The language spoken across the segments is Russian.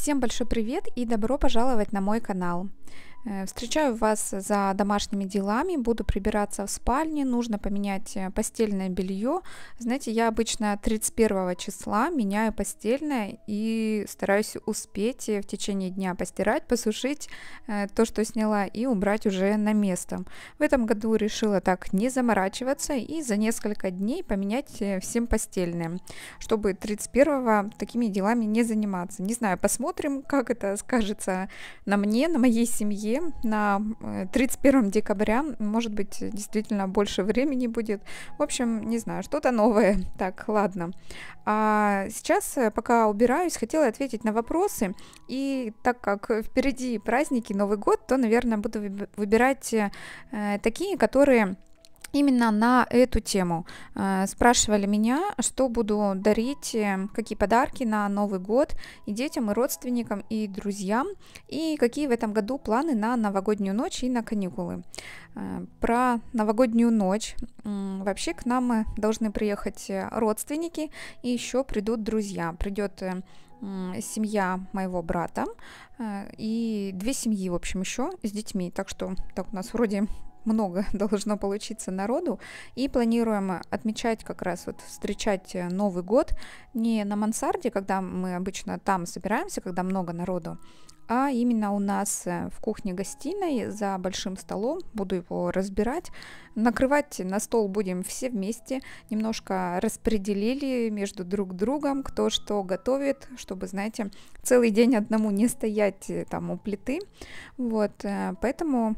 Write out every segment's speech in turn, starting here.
Всем большой привет и добро пожаловать на мой канал. Э, встречаю вас за домашними делами, буду прибираться в спальне, нужно поменять э, постельное белье. Знаете, я обычно 31 числа меняю постельное и стараюсь успеть э, в течение дня постирать, посушить то, что сняла, и убрать уже на место. В этом году решила так не заморачиваться и за несколько дней поменять всем постельное, чтобы 31 такими делами не заниматься. Не знаю, посмотрим, как это скажется на мне, на моей семье коллеги на 31 э, декабря. Может быть, действительно больше времени будет. В общем, не знаю, что-то новое. Так, ладно. А сейчас, э, пока убираюсь, хотела ответить на вопросы. И так как впереди праздники, Новый год, то, наверное, буду выбирать э, такие, которые именно на эту тему. Э, спрашивали меня, что буду дарить, э, какие подарки на Новый год и детям, и родственникам, и друзьям, и какие в этом году планы на новогоднюю ночь и на каникулы. Э, про новогоднюю ночь. Вообще к нам должны приехать родственники, и еще придут друзья. Придет семья моего брата и две семьи, в общем, еще с детьми. Так что так у нас вроде много должно получиться народу. И планируем отмечать как раз вот встречать э, Новый год не на мансарде, когда мы обычно там собираемся, когда много народу, а именно у нас э, в кухне-гостиной за большим столом, буду его разбирать. Накрывать на стол будем все вместе, немножко распределили между друг другом, кто что готовит, чтобы, знаете, целый день одному не стоять э, там у плиты. Вот, э, поэтому,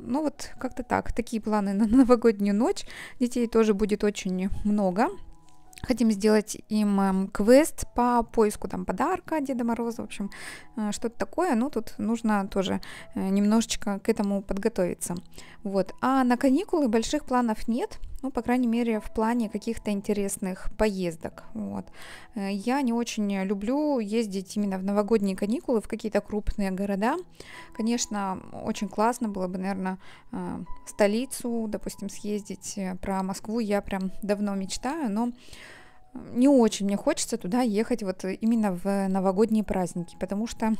ну вот как-то так, такие планы на новогоднюю ночь. Детей тоже будет очень много. Хотим сделать им эм, квест по поиску там подарка Деда Мороза, в общем, э, что-то такое. Ну, тут нужно тоже э, немножечко к этому подготовиться. Вот. А на каникулы больших планов нет ну, по крайней мере, в плане каких-то интересных поездок. Вот. Э, я не очень люблю ездить именно в новогодние каникулы, в какие-то крупные города. Конечно, очень классно было бы, наверное, э, столицу, допустим, съездить. Э, про Москву я прям давно мечтаю, но не очень мне хочется туда ехать вот именно в новогодние праздники, потому что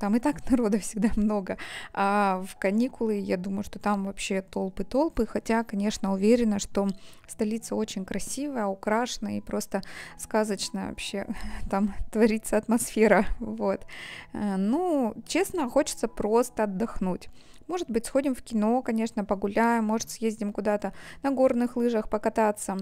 там и так народа всегда много, а в каникулы я думаю, что там вообще толпы-толпы, хотя, конечно, уверена, что столица очень красивая, украшена и просто сказочная вообще там творится атмосфера, вот. Э, ну, честно, хочется просто отдохнуть. Может быть, сходим в кино, конечно, погуляем, может, съездим куда-то на горных лыжах покататься,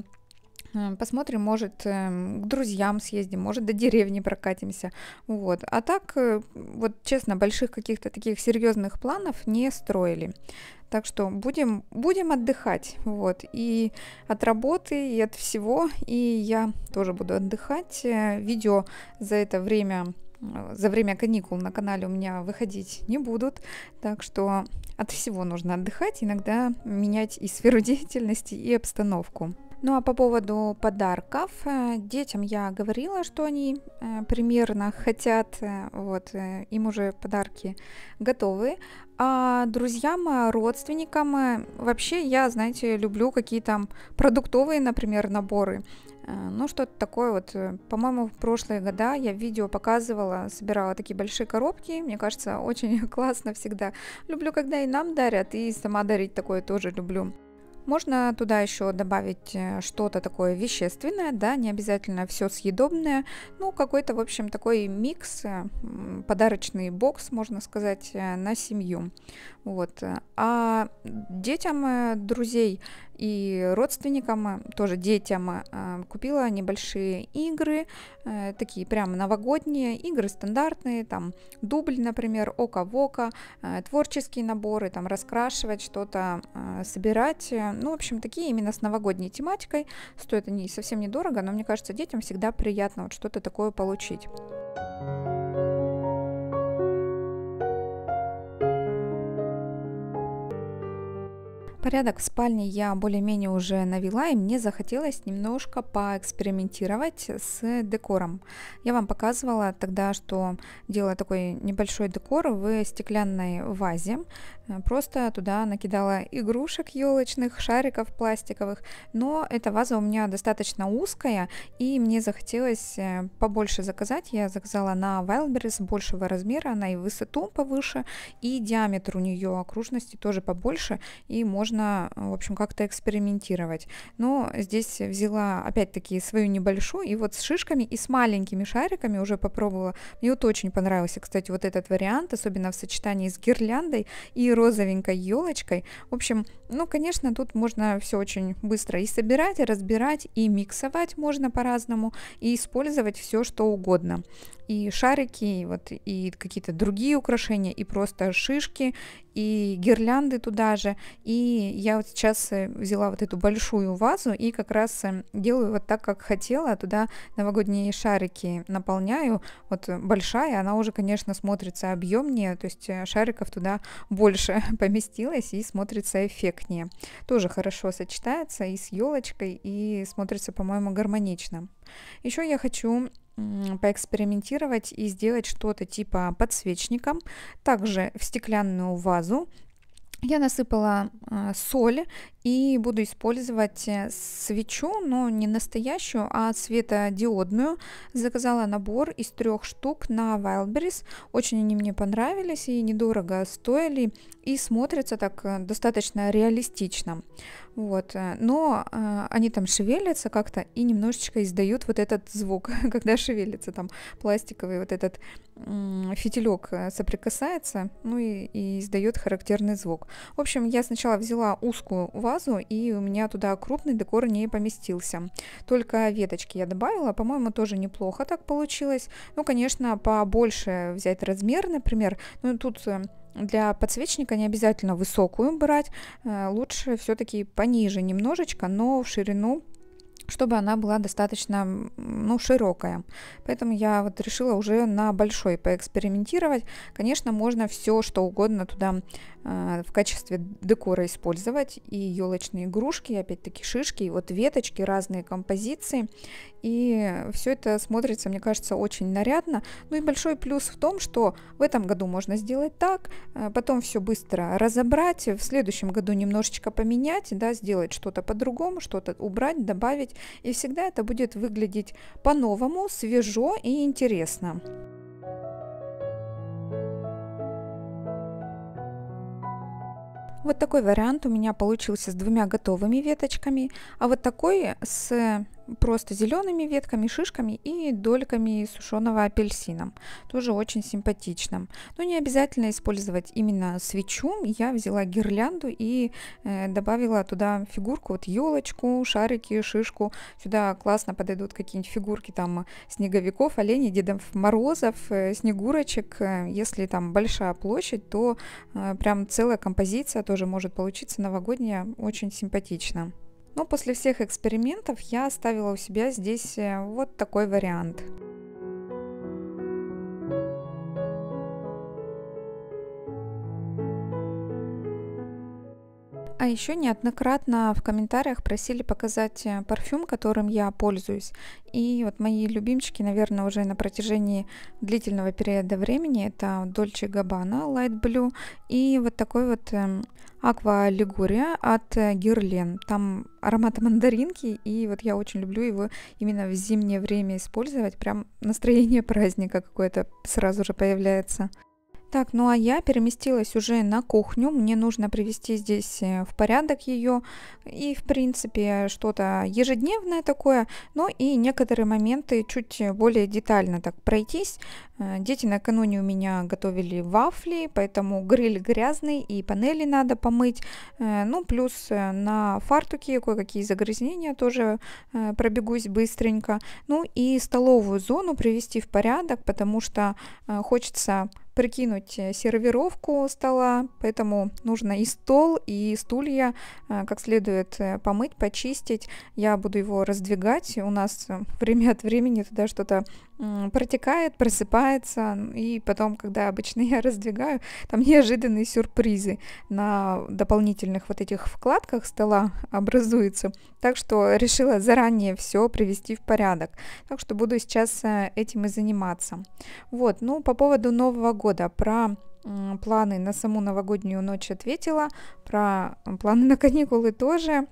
Э, посмотрим, может, эм, к друзьям съездим, может, до деревни прокатимся. Вот. А так, э, вот честно, больших каких-то таких серьезных планов не строили. Так что будем, будем отдыхать, вот, и от работы, и от всего, и я тоже буду отдыхать. Э, видео за это время, за время каникул на канале у меня выходить не будут, так что от всего нужно отдыхать, иногда менять и сферу деятельности, и обстановку. Ну а по поводу подарков, э, детям я говорила, что они э, примерно хотят, э, вот, им уже подарки готовы. А друзьям, родственникам, вообще я, знаете, люблю какие то продуктовые, например, наборы. Ну, что-то такое вот. По-моему, в прошлые года я видео показывала, собирала такие большие коробки. Мне кажется, очень классно всегда. Люблю, когда и нам дарят, и сама дарить такое тоже люблю. Можно туда еще добавить э, что-то такое вещественное, да, не обязательно все съедобное, ну какой-то, в общем, такой микс, э, подарочный бокс, можно сказать, э, на семью. Вот. А детям друзей и родственникам, э, тоже детям э, э, купила небольшие игры, такие прям новогодние, игры стандартные, там дубль, например, ока-вока, творческие наборы, там раскрашивать что-то, собирать, ну, в общем, такие именно с новогодней тематикой, стоят они совсем недорого, но мне кажется, детям всегда приятно вот что-то такое получить. Порядок в спальне я более-менее уже навела, и мне захотелось немножко поэкспериментировать с декором. Я вам показывала тогда, что делала такой небольшой декор в стеклянной вазе. Э, просто туда накидала игрушек елочных, шариков пластиковых. Но эта ваза у меня достаточно узкая, и мне захотелось э, побольше заказать. Я заказала на Wildberries большего размера, она и высоту повыше, и диаметр у нее окружности тоже побольше, и можно можно, в общем, как-то экспериментировать. Но здесь взяла, опять-таки, свою небольшую, и вот с шишками и с маленькими шариками уже попробовала. Мне вот очень понравился, кстати, вот этот вариант, особенно в сочетании с гирляндой и розовенькой елочкой. В общем, ну, конечно, тут можно все очень быстро и собирать, и разбирать, и миксовать можно по-разному, и использовать все, что угодно и шарики, и вот и какие-то другие украшения, и просто шишки, и гирлянды туда же. И я вот сейчас э, взяла вот эту большую вазу и как раз э, делаю вот так, как хотела. Туда новогодние шарики наполняю. Вот большая, она уже, конечно, смотрится объемнее, то есть э, шариков туда больше поместилось и смотрится эффектнее. Тоже хорошо сочетается и с елочкой, и смотрится, по-моему, гармонично. Еще я хочу поэкспериментировать и сделать что-то типа подсвечником. Также в стеклянную вазу я насыпала а, соль и буду использовать э, свечу, но не настоящую, а светодиодную. Заказала набор из трех штук на Wildberries. Очень они мне понравились и недорого стоили. И смотрятся так э, достаточно реалистично. Вот. Э, но а, они там шевелятся как-то и немножечко издают вот этот звук, когда шевелится там пластиковый вот этот фитилек э, соприкасается, ну и, и издает характерный звук. В общем, я сначала взяла узкую вазу, и у меня туда крупный декор не поместился. Только веточки я добавила, по-моему, тоже неплохо так получилось. Ну, конечно, побольше взять размер, например. Ну, тут э, для подсвечника не обязательно высокую брать, э, лучше все-таки пониже немножечко, но в ширину чтобы она была достаточно ну, широкая. Поэтому я вот решила уже на большой поэкспериментировать. Конечно, можно все, что угодно туда э, в качестве декора использовать. И елочные игрушки, опять-таки шишки, и вот веточки, разные композиции. И все это смотрится, мне кажется, очень нарядно. Ну и большой плюс в том, что в этом году можно сделать так, э, потом все быстро разобрать, в следующем году немножечко поменять, да, сделать что-то по-другому, что-то убрать, добавить и всегда это будет выглядеть по-новому, свежо и интересно. Вот такой вариант у меня получился с двумя готовыми веточками, а вот такой с просто зелеными ветками, шишками и дольками сушеного апельсина. Тоже очень симпатичным. Но не обязательно использовать именно свечу. Я взяла гирлянду и э, добавила туда фигурку, вот елочку, шарики, шишку. Сюда классно подойдут какие-нибудь фигурки там снеговиков, оленей, Дедов Морозов, э, снегурочек. Э, если там большая площадь, то э, прям целая композиция тоже может получиться новогодняя, очень симпатичная. Но после всех экспериментов я оставила у себя здесь э, вот такой вариант. А еще неоднократно в комментариях просили показать э, парфюм, которым я пользуюсь. И вот мои любимчики, наверное, уже на протяжении длительного периода времени это Dolce Gabbana Light Blue и вот такой вот эм, Aqua Liguria от э, Герлен. Там аромат мандаринки, и вот я очень люблю его именно в зимнее время использовать. Прям настроение праздника какое-то сразу же появляется. Так, ну а я переместилась уже на кухню. Мне нужно привести здесь э, в порядок ее. И, в принципе, что-то ежедневное такое. Но ну, и некоторые моменты чуть э, более детально так пройтись. Э, дети накануне у меня готовили вафли, поэтому гриль грязный и панели надо помыть. Ну, плюс на фартуке кое-какие загрязнения тоже пробегусь быстренько. Ну и столовую зону привести в порядок, потому что хочется прикинуть э, сервировку стола, поэтому нужно и стол, и стулья э, как следует э, помыть, почистить. Я буду его раздвигать, у нас время от времени туда что-то протекает, просыпается, и потом, когда обычно я раздвигаю, там неожиданные сюрпризы на дополнительных вот этих вкладках стола образуются. Так что решила заранее все привести в порядок. Так что буду сейчас этим и заниматься. Вот, ну, по поводу Нового года года. Про планы на саму новогоднюю ночь ответила, про планы на каникулы тоже э,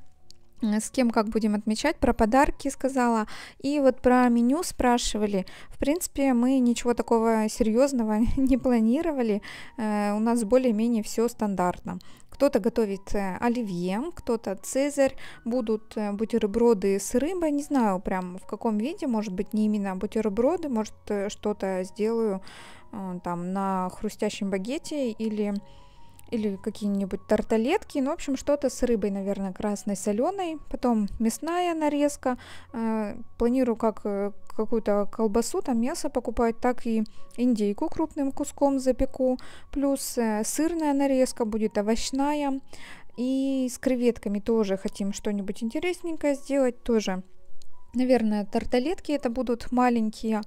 с кем как будем отмечать, про подарки сказала, и вот про меню спрашивали. В принципе, мы ничего такого серьезного не планировали, э, у нас более-менее все стандартно. Кто-то готовит э, оливье, кто-то цезарь, будут бутерброды с рыбой, не знаю прям в каком виде, может быть не именно бутерброды, может что-то сделаю Э, там на хрустящем багете или или какие-нибудь тарталетки, ну, в общем, что-то с рыбой, наверное, красной, соленой, потом мясная нарезка, э, планирую как э, какую-то колбасу, там мясо покупать, так и индейку крупным куском запеку, плюс сырная нарезка будет, овощная, и с креветками тоже хотим что-нибудь интересненькое сделать, тоже, наверное, тарталетки это будут маленькие,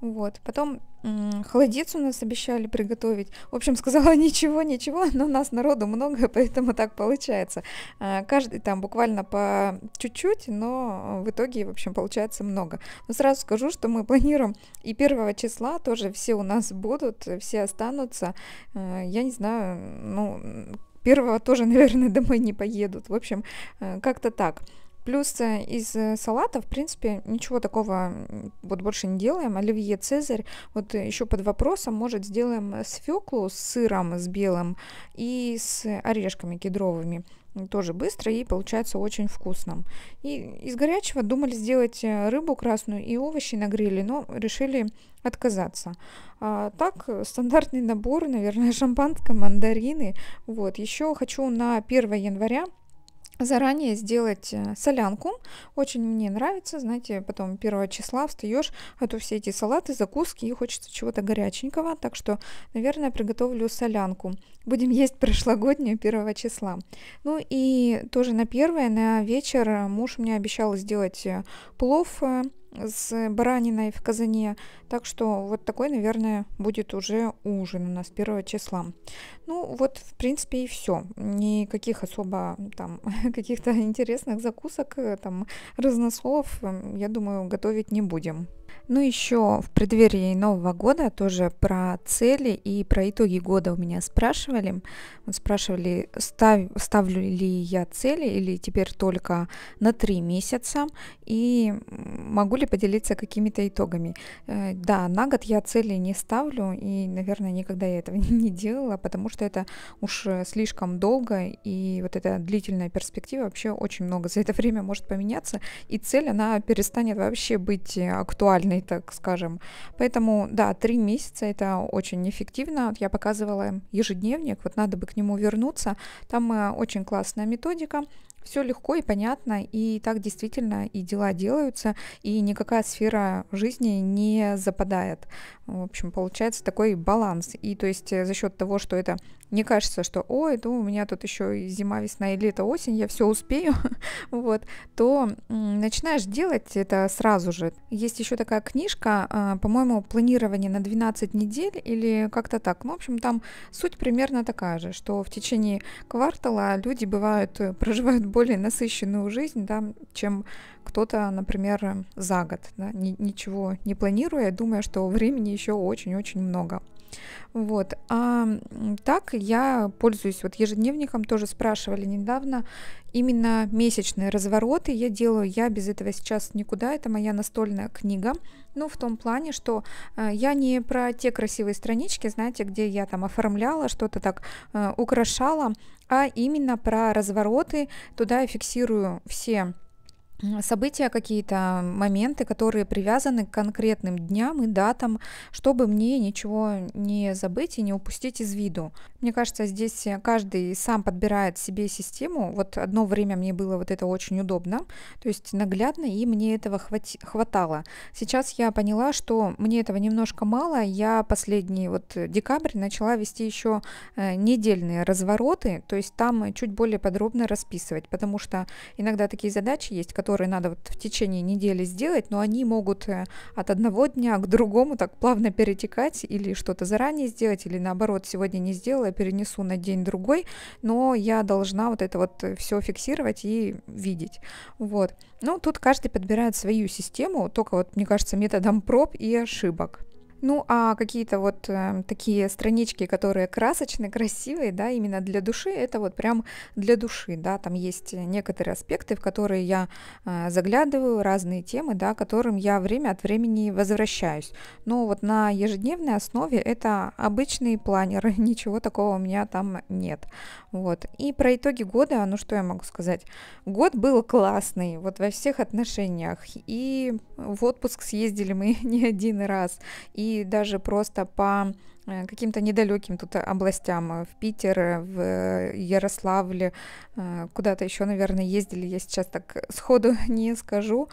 вот. Потом м- холодец у нас обещали приготовить. В общем, сказала ничего, ничего, но у нас народу много, поэтому так получается. А, каждый там буквально по чуть-чуть, но в итоге, в общем, получается много. Но сразу скажу, что мы планируем и первого числа тоже все у нас будут, все останутся. А, я не знаю, ну, первого тоже, наверное, домой не поедут. В общем, а, как-то так. Плюс из э, салата, в принципе, ничего такого вот больше не делаем. Оливье Цезарь, вот э, еще под вопросом, может, сделаем свеклу с сыром, с белым и с орешками кедровыми. Тоже быстро и получается очень вкусным. И из горячего думали сделать э, рыбу красную и овощи на гриле, но решили отказаться. А, так, стандартный набор, наверное, шампанское, мандарины. Вот, еще хочу на 1 января заранее сделать э, солянку. Очень мне нравится, знаете, потом 1 числа встаешь, а то все эти салаты, закуски, и хочется чего-то горяченького, так что, наверное, приготовлю солянку. Будем есть прошлогоднюю 1 числа. Ну и тоже на первое, на вечер э, муж мне обещал сделать э, плов с бараниной в казане. Так что вот такой, наверное, будет уже ужин у нас 1 числа. Ну вот, в принципе, и все. Никаких особо там каких-то интересных закусок, э, там разнослов, э, я думаю, готовить не будем. Ну, еще в преддверии Нового года тоже про цели и про итоги года у меня спрашивали. Вот спрашивали, став, ставлю ли я цели или теперь только на три месяца, и могу ли поделиться какими-то итогами. Э, да, на год я цели не ставлю, и, наверное, никогда я этого не делала, потому что это уж э, слишком долго, и вот эта длительная перспектива вообще очень много за это время может поменяться, и цель, она перестанет вообще быть э, актуальной длинный, так скажем. Поэтому, да, три месяца это очень эффективно. Вот я показывала ежедневник, вот надо бы к нему вернуться. Там э, очень классная методика. Все легко и понятно, и так действительно и дела делаются, и никакая сфера жизни не западает. В общем, получается такой баланс. И то есть э, за счет того, что это не кажется, что ой, да у меня тут еще зима, весна и лето, осень, я все успею, вот, то начинаешь делать это сразу же. Есть еще такая книжка, а, по-моему, планирование на 12 недель или как-то так. Ну, в общем, там суть примерно такая же, что в течение квартала люди бывают, э, проживают более насыщенную жизнь, да, чем кто-то, например, за год, да, ничего не планируя, думая, что времени еще очень-очень много. Вот. А так я пользуюсь вот ежедневником, тоже спрашивали недавно. Именно месячные развороты я делаю, я без этого сейчас никуда, это моя настольная книга. Ну, в том плане, что э, я не про те красивые странички, знаете, где я там оформляла, что-то так э, украшала, а именно про развороты. Туда я фиксирую все события какие-то, моменты, которые привязаны к конкретным дням и датам, чтобы мне ничего не забыть и не упустить из виду. Мне кажется, здесь э, каждый сам подбирает себе систему. Вот одно время мне было вот это очень удобно, то есть наглядно, и мне этого хватало. Сейчас я поняла, что мне этого немножко мало. Я последний вот декабрь начала вести еще э, недельные развороты, то есть там чуть более подробно расписывать, потому что иногда такие задачи есть, которые которые надо вот в течение недели сделать, но они могут э, от одного дня к другому так плавно перетекать или что-то заранее сделать, или наоборот, сегодня не сделала, перенесу на день-другой, но я должна вот это вот э, все фиксировать и видеть. Вот. Ну, тут каждый подбирает свою систему, только вот, мне кажется, методом проб и ошибок. Ну, а какие-то вот э, такие странички, которые красочные, красивые, да, именно для души, это вот прям для души, да, там есть некоторые аспекты, в которые я э, заглядываю, разные темы, да, которым я время от времени возвращаюсь. Но вот на ежедневной основе это обычные планеры, ничего такого у меня там нет. Вот. И про итоги года, ну что я могу сказать? Год был классный, вот во всех отношениях. И в отпуск съездили мы не один раз. И даже просто по э, каким-то недалеким тут областям, э, в Питер, в Ярославле, э, куда-то еще, наверное, ездили, я сейчас так сходу не скажу,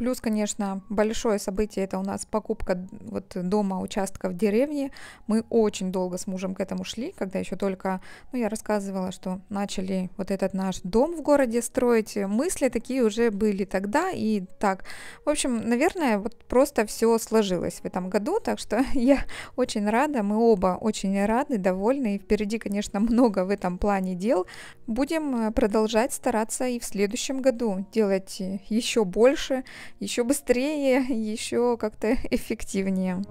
Плюс, конечно, большое событие это у нас покупка вот дома, участка в деревне. Мы очень долго с мужем к этому шли, когда еще только, ну, я рассказывала, что начали вот этот наш дом в городе строить. Мысли такие уже были тогда и так. В общем, наверное, вот просто все сложилось в этом году, так что я очень рада, мы оба очень рады, довольны, и впереди, конечно, много в этом плане дел. Будем э, продолжать стараться и в следующем году делать э, еще больше, еще быстрее, еще как-то эффективнее.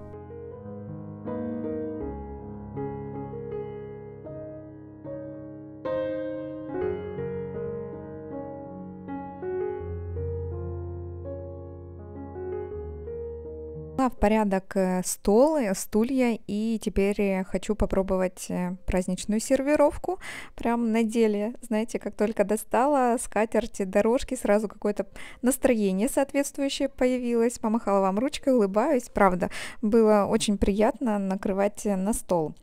порядок э, стол, э, стулья, и теперь э, хочу попробовать праздничную сервировку. Прям на деле, знаете, как только достала скатерти, дорожки, сразу какое-то настроение соответствующее появилось. Помахала вам ручкой, улыбаюсь. Правда, было очень приятно накрывать на стол.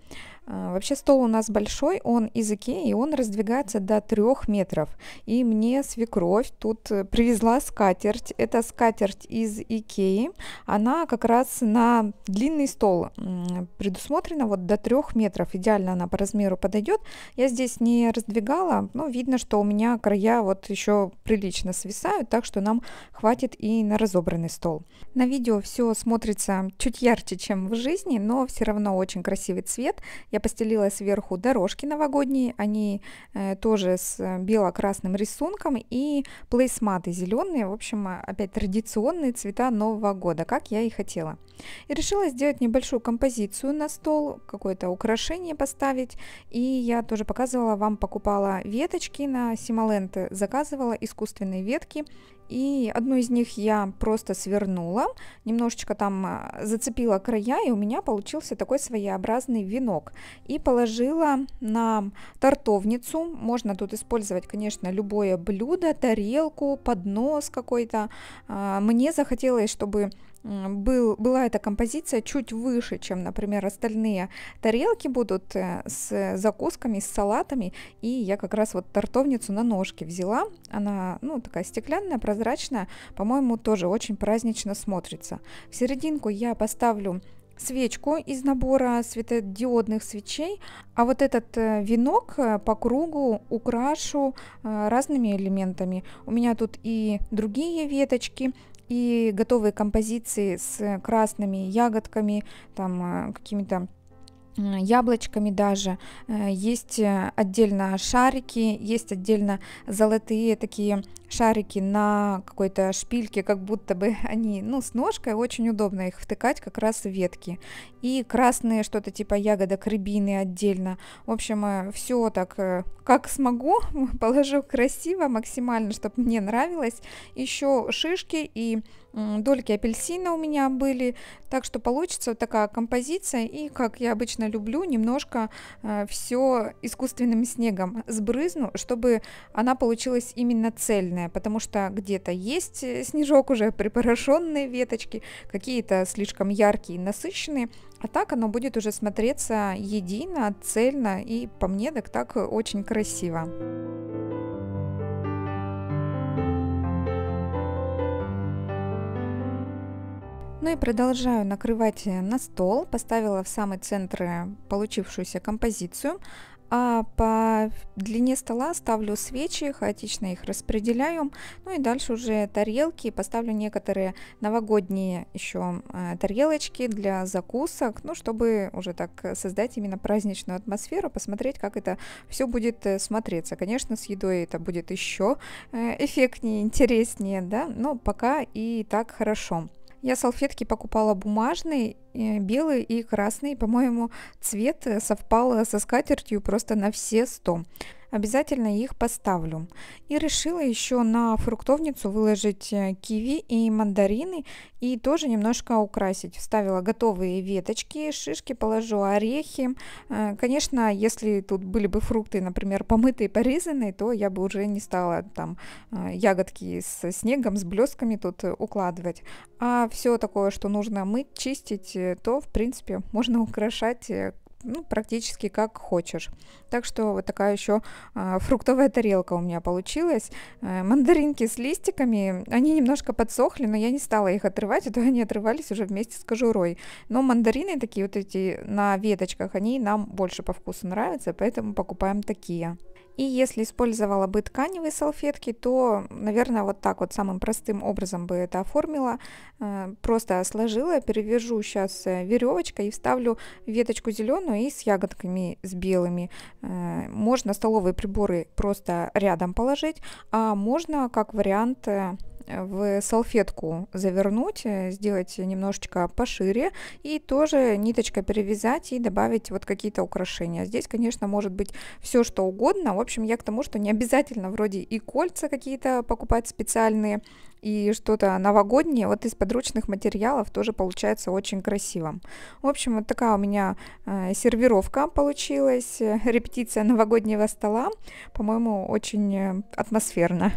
А, вообще стол у нас большой, он из Икеи, и он раздвигается до трех метров. И мне свекровь тут э, привезла скатерть. Это скатерть из Икеи. Она как раз на длинный стол предусмотрена вот до трех метров. Идеально она по размеру подойдет. Я здесь не раздвигала, но видно, что у меня края вот еще прилично свисают, так что нам хватит и на разобранный стол. На видео все смотрится чуть ярче, чем в жизни, но все равно очень красивый цвет. Я я постелила сверху дорожки новогодние, они э, тоже с э, бело-красным рисунком и плейсматы зеленые, в общем, а, опять традиционные цвета Нового года, как я и хотела. И решила сделать небольшую композицию на стол, какое-то украшение поставить, и я тоже показывала вам, покупала веточки на Симоленте, заказывала искусственные ветки, и одну из них я просто свернула, немножечко там а, зацепила края, и у меня получился такой своеобразный венок. И положила на тартовницу, можно тут использовать, конечно, любое блюдо, тарелку, поднос какой-то. А, мне захотелось, чтобы был, была эта композиция чуть выше, чем, например, остальные тарелки будут э, с закусками, с салатами. И я как раз вот тортовницу на ножке взяла. Она, ну, такая стеклянная, прозрачная. По-моему, тоже очень празднично смотрится. В серединку я поставлю свечку из набора светодиодных свечей, а вот этот э, венок э, по кругу украшу разными элементами. У меня тут и другие веточки, и готовые композиции с э, красными ягодками, там э, какими-то яблочками даже. Э, есть э, отдельно шарики, есть отдельно золотые такие шарики на какой-то шпильке, как будто бы они, ну, с ножкой, очень удобно их втыкать как раз в ветки. И красные что-то типа ягодок, рябины отдельно. В общем, э, все так, как смогу, положу красиво, максимально, чтобы мне нравилось. Еще шишки и дольки апельсина у меня были, так что получится вот такая композиция и, как я обычно люблю, немножко э, все искусственным снегом сбрызну, чтобы она получилась именно цельная, потому что где-то есть э, снежок уже припорошенные веточки, какие-то слишком яркие насыщенные, а так оно будет уже смотреться едино, цельно и по мне так так очень красиво. Ну и продолжаю накрывать э, на стол, поставила в самый центр э, получившуюся композицию, а по длине стола ставлю свечи, хаотично их распределяю, ну и дальше уже тарелки, поставлю некоторые новогодние еще э, тарелочки для закусок, ну чтобы уже так создать именно праздничную атмосферу, посмотреть, как это все будет смотреться. Конечно, с едой это будет еще эффектнее, интереснее, да, но пока и так хорошо. Я салфетки покупала бумажные, э, белые и красные. По-моему, цвет э, совпал э, со скатертью просто на все сто. Обязательно их поставлю. И решила еще на фруктовницу выложить э, киви и мандарины и тоже немножко украсить. Вставила готовые веточки, шишки положу, орехи. Э, конечно, если тут были бы фрукты, например, помытые, порезанные, то я бы уже не стала там э, ягодки с снегом, с блесками тут укладывать. А все такое, что нужно мыть, чистить, то, в принципе, можно украшать ну, практически как хочешь. Так что вот такая еще э, а, фруктовая тарелка у меня получилась. Э, мандаринки с листиками, они немножко подсохли, но я не стала их отрывать, а то они отрывались уже вместе с кожурой. Но мандарины такие вот эти на веточках, они нам больше по вкусу нравятся, поэтому покупаем такие. И если использовала бы тканевые салфетки, то, наверное, вот так вот самым простым образом бы это оформила. Э, просто сложила, перевяжу сейчас э, веревочкой и вставлю веточку зеленую и с ягодками, с белыми. Э, можно столовые приборы просто рядом положить, а можно, как вариант, в салфетку завернуть, э, сделать немножечко пошире и тоже ниточкой перевязать и добавить вот какие-то украшения. Здесь, конечно, может быть все что угодно. В общем, я к тому, что не обязательно вроде и кольца какие-то покупать специальные, и что-то новогоднее, вот из подручных материалов тоже получается очень красиво. В общем, вот такая у меня э, сервировка получилась, э, репетиция новогоднего стола, по-моему, очень атмосферно.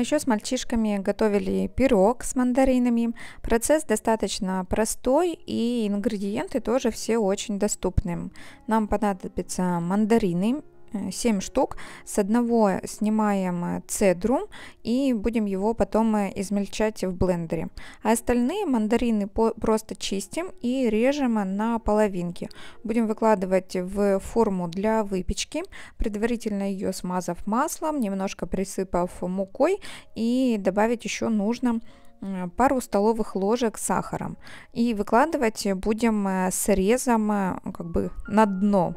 еще с мальчишками готовили пирог с мандаринами. Процесс достаточно простой и ингредиенты тоже все очень доступны. Нам понадобятся мандарины, 7 э, штук. С одного снимаем э, цедру и будем его потом э, измельчать в блендере. А остальные мандарины просто чистим и режем на половинки. Будем выкладывать в форму для выпечки, предварительно ее смазав маслом, немножко присыпав мукой и добавить еще нужно пару столовых ложек сахаром и выкладывать будем срезом как бы на дно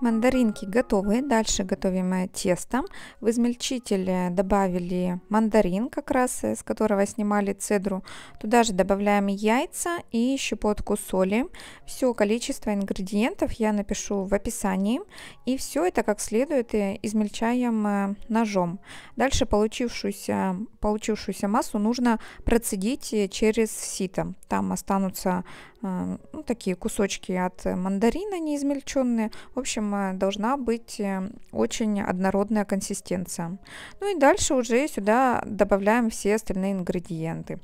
Мандаринки готовы. Дальше готовим э, тесто. В измельчитель добавили мандарин, как раз э, с которого снимали цедру. Туда же добавляем яйца и щепотку соли. Все количество ингредиентов я напишу в описании. И все это как следует э, измельчаем ножом. Дальше получившуюся, получившуюся массу нужно процедить через сито. Там останутся ну, такие кусочки от э, мандарина неизмельченные. В общем, э, должна быть э, очень однородная консистенция. Ну и дальше уже сюда добавляем все остальные ингредиенты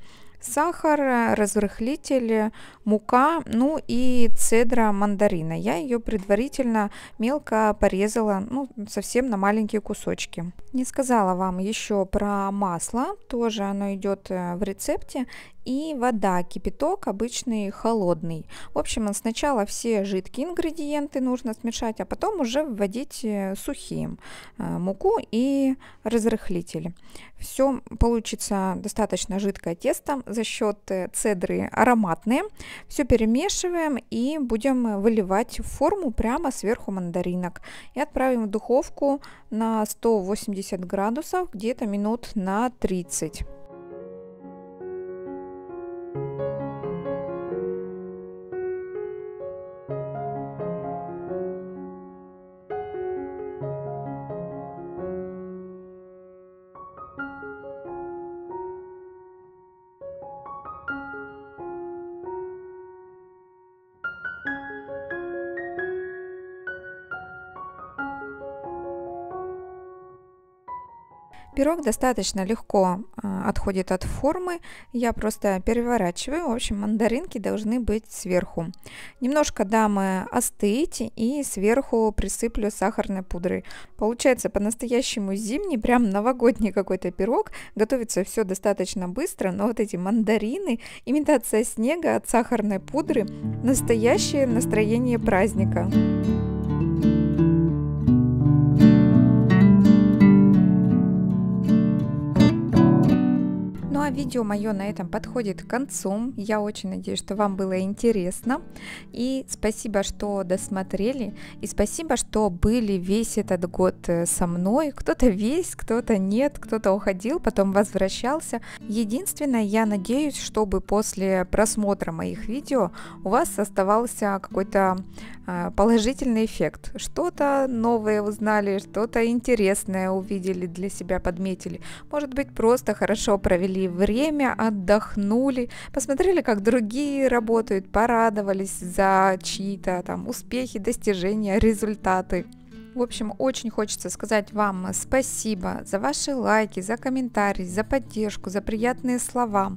сахар, разрыхлитель, мука, ну и цедра мандарина. Я ее предварительно мелко порезала, ну совсем на маленькие кусочки. Не сказала вам еще про масло, тоже оно идет э, в рецепте. И вода, кипяток обычный холодный. В общем, сначала все жидкие ингредиенты нужно смешать, а потом уже вводить э, сухие э, муку и разрыхлитель все получится достаточно жидкое тесто за счет э, цедры ароматные. Все перемешиваем и будем выливать в форму прямо сверху мандаринок. И отправим в духовку на 180 градусов где-то минут на 30. Пирог достаточно легко а, отходит от формы, я просто переворачиваю. В общем, мандаринки должны быть сверху. Немножко дам остыть и сверху присыплю сахарной пудрой. Получается по-настоящему зимний, прям новогодний какой-то пирог. Готовится все достаточно быстро, но вот эти мандарины, имитация снега от сахарной пудры, настоящее настроение праздника. видео мое на этом подходит к концу. Я очень надеюсь, что вам было интересно. И спасибо, что досмотрели. И спасибо, что были весь этот год э, со мной. Кто-то весь, кто-то нет, кто-то уходил, потом возвращался. Единственное, я надеюсь, чтобы после просмотра моих видео у вас оставался какой-то э, положительный эффект. Что-то новое узнали, что-то интересное увидели для себя, подметили. Может быть, просто хорошо провели время время отдохнули, посмотрели, как другие работают, порадовались за чьи-то там успехи, достижения, результаты. В общем, очень хочется сказать вам спасибо за ваши лайки, за комментарии, за поддержку, за приятные слова.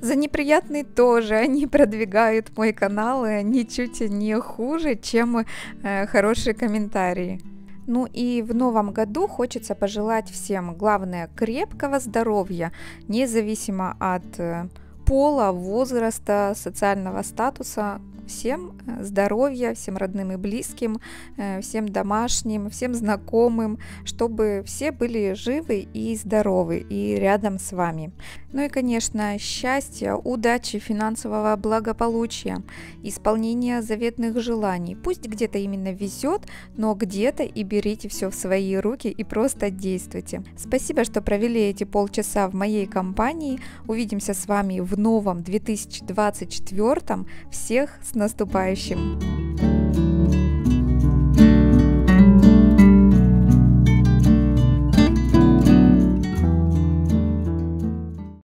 За неприятные тоже. Они продвигают мой канал, и они чуть не хуже, чем э, хорошие комментарии. Ну и в новом году хочется пожелать всем, главное, крепкого здоровья, независимо от э, пола, возраста, социального статуса, Всем э, здоровья, всем родным и близким, э, всем домашним, всем знакомым, чтобы все были живы и здоровы и рядом с вами. Ну и, конечно, счастья, удачи, финансового благополучия, исполнения заветных желаний. Пусть где-то именно везет, но где-то и берите все в свои руки и просто действуйте. Спасибо, что провели эти полчаса в моей компании. Увидимся с вами в новом 2024. Всех с наступающим!